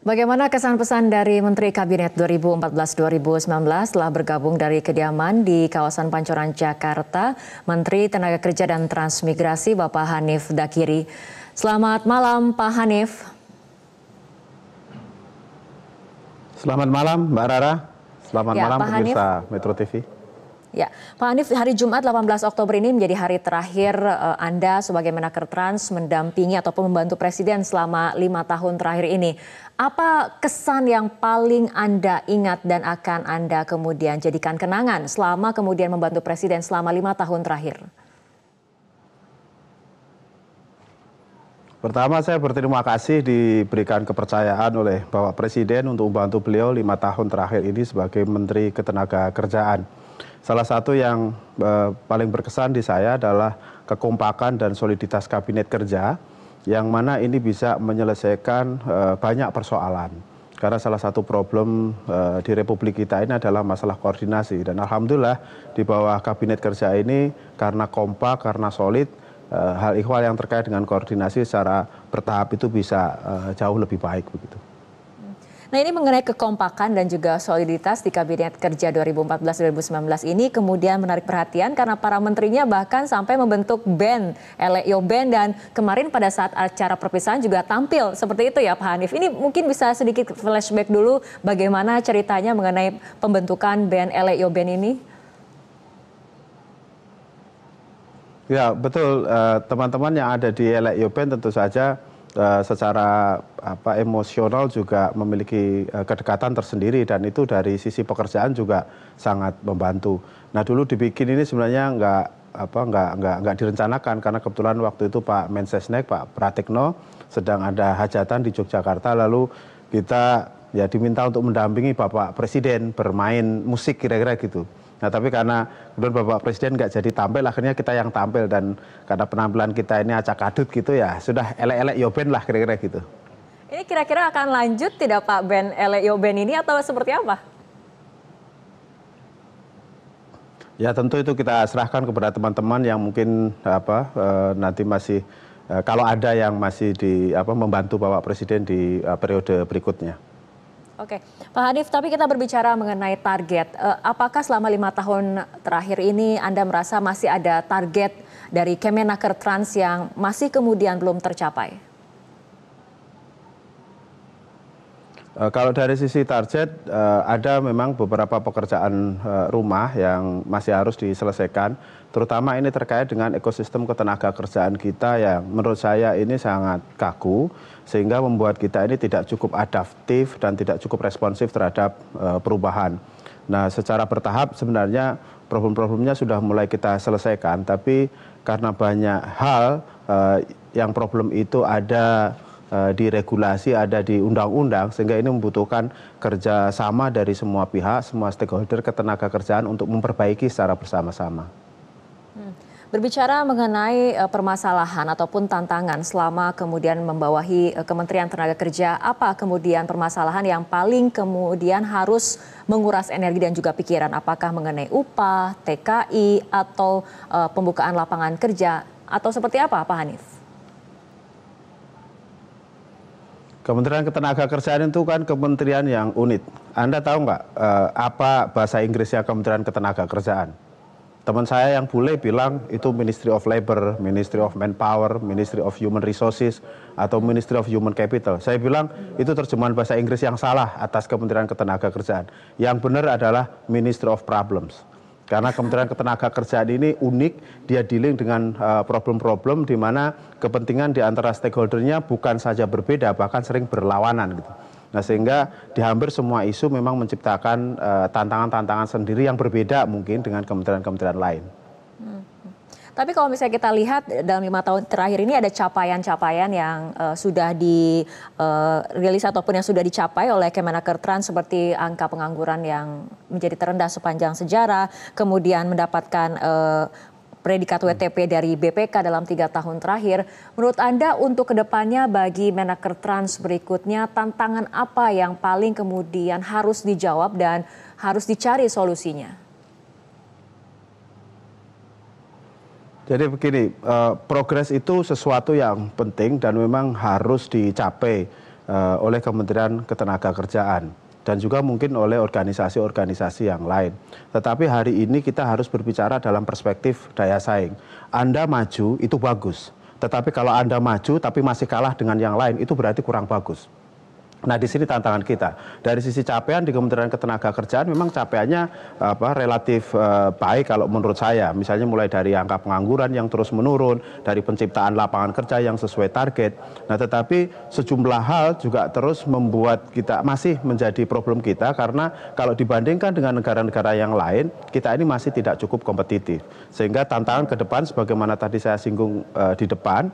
Bagaimana kesan pesan dari Menteri Kabinet 2014-2019 telah bergabung dari kediaman di kawasan Pancoran, Jakarta, Menteri Tenaga Kerja dan Transmigrasi Bapak Hanif Dakiri. Selamat malam Pak Hanif. Selamat malam Mbak Rara. Selamat ya, malam Pak pemirsa Hanif. Metro TV. Ya, Pak Hanif, hari Jumat 18 Oktober ini menjadi hari terakhir eh, Anda sebagai Menaker Trans mendampingi ataupun membantu Presiden selama lima tahun terakhir ini. Apa kesan yang paling Anda ingat dan akan Anda kemudian jadikan kenangan selama kemudian membantu Presiden selama lima tahun terakhir? Pertama saya berterima kasih diberikan kepercayaan oleh Bapak Presiden untuk membantu beliau lima tahun terakhir ini sebagai Menteri Ketenagakerjaan salah satu yang eh, paling berkesan di saya adalah kekompakan dan soliditas kabinet kerja yang mana ini bisa menyelesaikan eh, banyak persoalan karena salah satu problem uh, di Republik kita ini adalah masalah koordinasi dan alhamdulillah di bawah kabinet kerja ini karena kompak karena solid uh, hal ihwal yang terkait dengan koordinasi secara bertahap itu bisa jauh lebih baik begitu. Nah ini mengenai kekompakan dan juga soliditas di Kabinet Kerja 2014-2019 ini kemudian menarik perhatian karena para menterinya bahkan sampai membentuk band, LEO band dan kemarin pada saat acara perpisahan juga tampil seperti itu ya Pak Hanif. Ini mungkin bisa sedikit flashback dulu bagaimana ceritanya mengenai pembentukan band LEO band ini? Ya betul eh, teman-teman yang ada di LEO band tentu saja Eh, secara apa emosional juga memiliki eh, kedekatan tersendiri dan itu dari sisi pekerjaan juga sangat membantu. Nah dulu dibikin ini sebenarnya nggak apa nggak nggak nggak direncanakan karena kebetulan waktu itu Pak Mensesnek Pak Pratikno sedang ada hajatan di Yogyakarta lalu kita ya diminta untuk mendampingi Bapak Presiden bermain musik kira-kira gitu. Nah tapi karena kemudian Bapak Presiden nggak jadi tampil, akhirnya kita yang tampil dan karena penampilan kita ini acak adut gitu ya, sudah elek-elek Yoben lah kira-kira gitu. Ini kira-kira akan lanjut tidak Pak Ben elek Yoben ini atau seperti apa? Ya tentu itu kita serahkan kepada teman-teman yang mungkin apa e, nanti masih e, kalau ada yang masih di apa membantu Bapak Presiden di e, periode berikutnya. Oke, Pak Hanif, tapi kita berbicara mengenai target. Eh, apakah selama lima tahun terakhir ini Anda merasa masih ada target dari Kemenaker Trans yang masih kemudian belum tercapai? Eh, kalau dari sisi target, eh, ada memang beberapa pekerjaan eh, rumah yang masih harus diselesaikan, terutama ini terkait dengan ekosistem ketenaga kerjaan kita yang menurut saya ini sangat kaku, sehingga membuat kita ini tidak cukup adaptif dan tidak cukup responsif terhadap perubahan. Nah, secara bertahap sebenarnya problem-problemnya sudah mulai kita selesaikan, tapi karena banyak hal yang problem itu ada Eh, di regulasi ada di undang-undang sehingga ini membutuhkan kerja sama dari semua pihak semua stakeholder ketenaga kerjaan untuk memperbaiki secara bersama-sama. Hmm. Berbicara mengenai eh, permasalahan ataupun tantangan selama kemudian membawahi eh, Kementerian Tenaga Kerja, apa kemudian permasalahan yang paling kemudian harus menguras energi dan juga pikiran? Apakah mengenai upah, TKI, atau pembukaan lapangan kerja, atau seperti apa, Pak Hanif? Kementerian Ketenagakerjaan itu kan kementerian yang unit. Anda tahu nggak eh, apa bahasa Inggrisnya Kementerian Ketenagakerjaan? Teman saya yang bule bilang itu Ministry of Labor, Ministry of Manpower, Ministry of Human Resources, atau Ministry of Human Capital. Saya bilang itu terjemahan bahasa Inggris yang salah atas Kementerian Ketenagakerjaan. Yang benar adalah Ministry of Problems. Karena Kementerian Ketenagakerjaan ini unik, dia dealing dengan eh, problem-problem di mana kepentingan di antara stakeholdernya bukan saja berbeda, bahkan sering berlawanan gitu. Nah, sehingga di hampir semua isu memang menciptakan eh, tantangan-tantangan uh, tantangan -tantangan sendiri yang berbeda mungkin dengan kementerian-kementerian lain. Tapi kalau misalnya kita lihat eh, dalam lima tahun terakhir ini ada capaian-capaian yang uh, sudah dirilis eh, ataupun yang sudah dicapai oleh Kemenaker Trans seperti angka pengangguran yang menjadi terendah sepanjang sejarah, kemudian mendapatkan uh, predikat WTP dari BPK dalam tiga tahun terakhir. Menurut Anda untuk kedepannya bagi Menaker Trans berikutnya tantangan apa yang paling kemudian harus dijawab dan harus dicari solusinya? Jadi begini, uh, progres itu sesuatu yang penting dan memang harus dicapai uh, oleh Kementerian Ketenagakerjaan dan juga mungkin oleh organisasi-organisasi yang lain. Tetapi hari ini kita harus berbicara dalam perspektif daya saing. Anda maju itu bagus, tetapi kalau Anda maju tapi masih kalah dengan yang lain itu berarti kurang bagus. Nah di sini tantangan kita dari sisi capaian di Kementerian Ketenagakerjaan memang capaiannya apa, relatif e, baik kalau menurut saya. Misalnya mulai dari angka pengangguran yang terus menurun, dari penciptaan lapangan kerja yang sesuai target. Nah tetapi sejumlah hal juga terus membuat kita masih menjadi problem kita karena kalau dibandingkan dengan negara-negara yang lain kita ini masih tidak cukup kompetitif. Sehingga tantangan ke depan sebagaimana tadi saya singgung e, di depan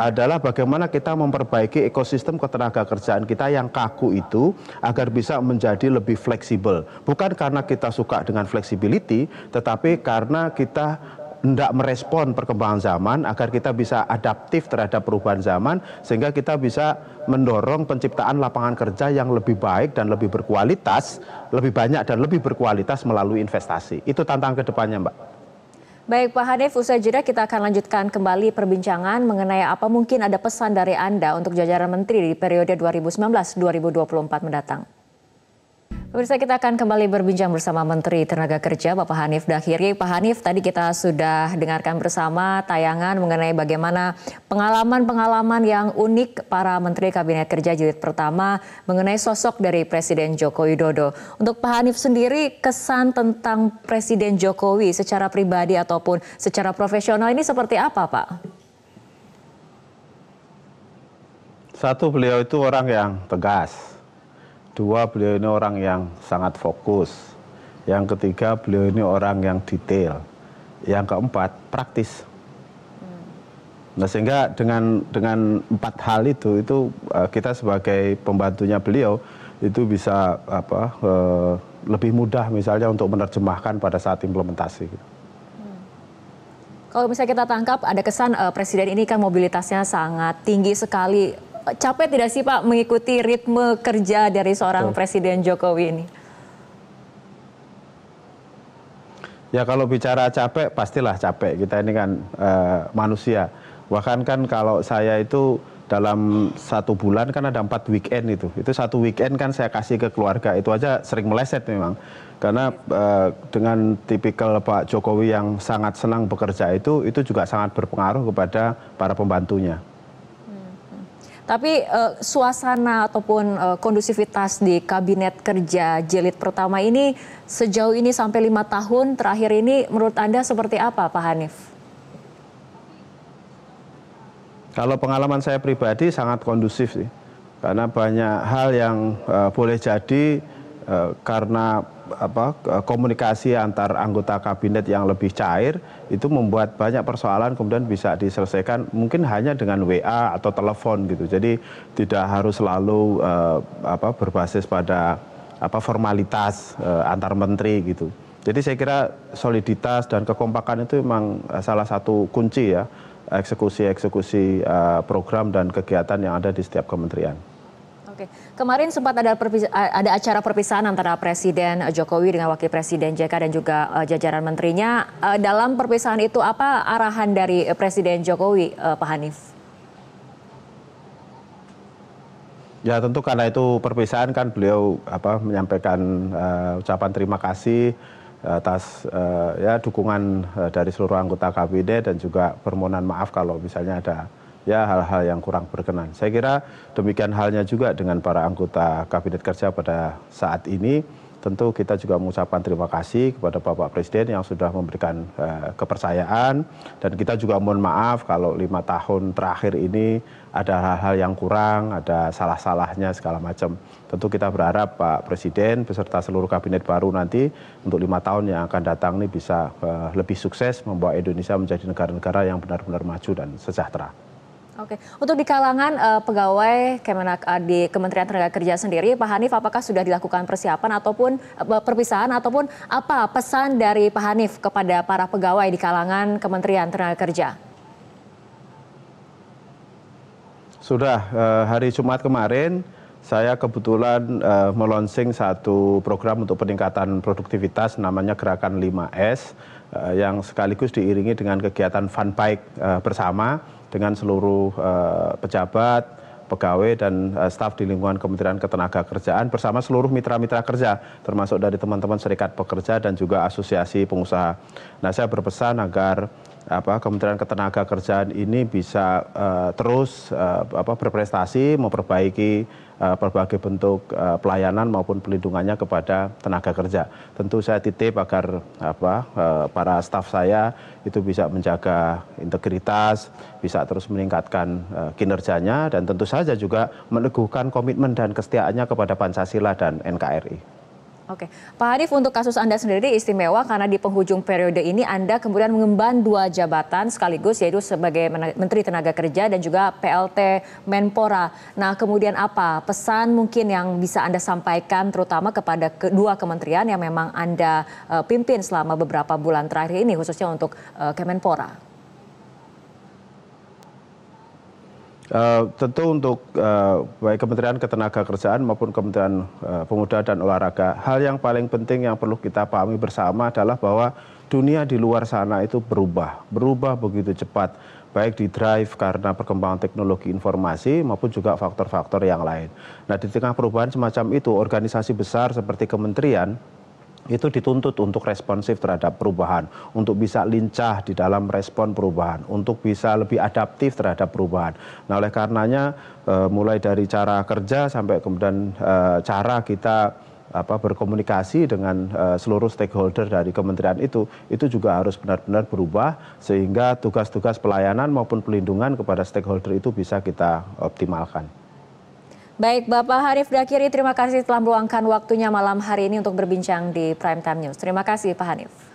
adalah bagaimana kita memperbaiki ekosistem ketenaga kerjaan kita yang kaku itu agar bisa menjadi lebih fleksibel. Bukan karena kita suka dengan fleksibiliti tetapi karena kita tidak merespon perkembangan zaman agar kita bisa adaptif terhadap perubahan zaman sehingga kita bisa mendorong penciptaan lapangan kerja yang lebih baik dan lebih berkualitas, lebih banyak dan lebih berkualitas melalui investasi. Itu tantangan kedepannya, Mbak. Baik Pak Hanif, usai jeda kita akan lanjutkan kembali perbincangan mengenai apa mungkin ada pesan dari Anda untuk jajaran menteri di periode 2019-2024 mendatang. Pemirsa kita akan kembali berbincang bersama Menteri Tenaga Kerja Bapak Hanif Dahiri. Pak Hanif tadi kita sudah dengarkan bersama tayangan mengenai bagaimana pengalaman-pengalaman yang unik para Menteri Kabinet Kerja jilid pertama mengenai sosok dari Presiden Joko Widodo. Untuk Pak Hanif sendiri kesan tentang Presiden Jokowi secara pribadi ataupun secara profesional ini seperti apa Pak? Satu beliau itu orang yang tegas Dua, beliau ini orang yang sangat fokus. Yang ketiga, beliau ini orang yang detail. Yang keempat, praktis. Hmm. Nah, sehingga dengan dengan empat hal itu itu eh, kita sebagai pembantunya beliau itu bisa apa eh, lebih mudah misalnya untuk menerjemahkan pada saat implementasi. Gitu. Hmm. Kalau misalnya kita tangkap, ada kesan uh, presiden ini kan mobilitasnya sangat tinggi sekali capek tidak sih Pak mengikuti ritme kerja dari seorang Tuh. Presiden Jokowi ini? Ya kalau bicara capek pastilah capek. Kita ini kan uh, manusia. Bahkan kan kalau saya itu dalam satu bulan kan ada empat weekend itu. Itu satu weekend kan saya kasih ke keluarga. Itu aja sering meleset memang. Karena uh, dengan tipikal Pak Jokowi yang sangat senang bekerja itu, itu juga sangat berpengaruh kepada para pembantunya. Tapi uh, suasana ataupun uh, kondusivitas di kabinet kerja jelit pertama ini sejauh ini sampai lima tahun terakhir ini menurut Anda seperti apa Pak Hanif? Kalau pengalaman saya pribadi sangat kondusif sih. Karena banyak hal yang uh, boleh jadi uh, karena apa, komunikasi antar anggota kabinet yang lebih cair itu membuat banyak persoalan kemudian bisa diselesaikan mungkin hanya dengan WA atau telepon gitu. Jadi tidak harus selalu uh, apa, berbasis pada apa formalitas uh, antar menteri gitu. Jadi saya kira soliditas dan kekompakan itu memang eh, salah satu kunci ya eksekusi-eksekusi uh, program dan kegiatan yang ada di setiap kementerian. Oke, kemarin sempat ada ada acara perpisahan antara Presiden Jokowi dengan Wakil Presiden JK dan juga uh, jajaran menterinya. Uh, dalam perpisahan itu apa arahan dari Presiden Jokowi, uh, Pak Hanif? Ya tentu karena itu perpisahan kan beliau apa menyampaikan uh, ucapan terima kasih atas uh, ya dukungan uh, dari seluruh anggota kabinet dan juga permohonan maaf kalau misalnya ada ya hal-hal yang kurang berkenan. Saya kira demikian halnya juga dengan para anggota kabinet kerja pada saat ini. Tentu kita juga mengucapkan terima kasih kepada Bapak Presiden yang sudah memberikan uh, kepercayaan dan kita juga mohon maaf kalau lima tahun terakhir ini ada hal-hal yang kurang, ada salah-salahnya segala macam. Tentu kita berharap Pak Presiden beserta seluruh kabinet baru nanti untuk lima tahun yang akan datang ini bisa uh, lebih sukses membawa Indonesia menjadi negara-negara yang benar-benar maju dan sejahtera. Oke, untuk di kalangan uh, pegawai Kemenak uh, di Kementerian Tenaga Kerja sendiri, Pak Hanif, apakah sudah dilakukan persiapan ataupun uh, perpisahan ataupun apa pesan dari Pak Hanif kepada para pegawai di kalangan Kementerian Tenaga Kerja? Sudah uh, hari Jumat kemarin saya kebetulan uh, melonsing satu program untuk peningkatan produktivitas namanya Gerakan 5S uh, yang sekaligus diiringi dengan kegiatan fun bike uh, bersama dengan seluruh eh, pejabat, pegawai dan uh, staf di lingkungan Kementerian Ketenagakerjaan bersama seluruh mitra-mitra kerja termasuk dari teman-teman serikat pekerja dan juga asosiasi pengusaha. Nah, saya berpesan agar apa Kementerian Ketenagakerjaan ini bisa uh, terus uh, apa berprestasi memperbaiki Eh, berbagai bentuk eh, pelayanan maupun pelindungannya kepada tenaga kerja. Tentu saya titip agar apa eh, para staf saya itu bisa menjaga integritas, bisa terus meningkatkan kinerjanya dan tentu saja juga meneguhkan komitmen dan kesetiaannya kepada Pancasila dan NKRI. Oke, Pak Arief, untuk kasus Anda sendiri istimewa karena di penghujung periode ini Anda kemudian mengemban dua jabatan sekaligus yaitu sebagai Menteri Tenaga Kerja dan juga PLT Menpora. Nah kemudian apa pesan mungkin yang bisa Anda sampaikan terutama kepada kedua kementerian yang memang Anda uh, pimpin selama beberapa bulan terakhir ini khususnya untuk uh, Kemenpora? Eh, tentu untuk eh, baik Kementerian Ketenagakerjaan maupun Kementerian eh, Pemuda dan Olahraga, hal yang paling penting yang perlu kita pahami bersama adalah bahwa dunia di luar sana itu berubah, berubah begitu cepat, baik di drive karena perkembangan teknologi informasi maupun juga faktor-faktor yang lain. Nah, di tengah perubahan semacam itu, organisasi besar seperti kementerian itu dituntut untuk responsif terhadap perubahan, untuk bisa lincah di dalam respon perubahan, untuk bisa lebih adaptif terhadap perubahan. Nah, oleh karenanya eh, mulai dari cara kerja sampai kemudian eh, cara kita apa berkomunikasi dengan uh, seluruh stakeholder dari kementerian itu itu juga harus benar-benar berubah sehingga tugas-tugas pelayanan maupun pelindungan kepada stakeholder itu bisa kita optimalkan. Baik, Bapak Harif Dakiri, terima kasih telah meluangkan waktunya malam hari ini untuk berbincang di Prime Time News. Terima kasih, Pak Hanif.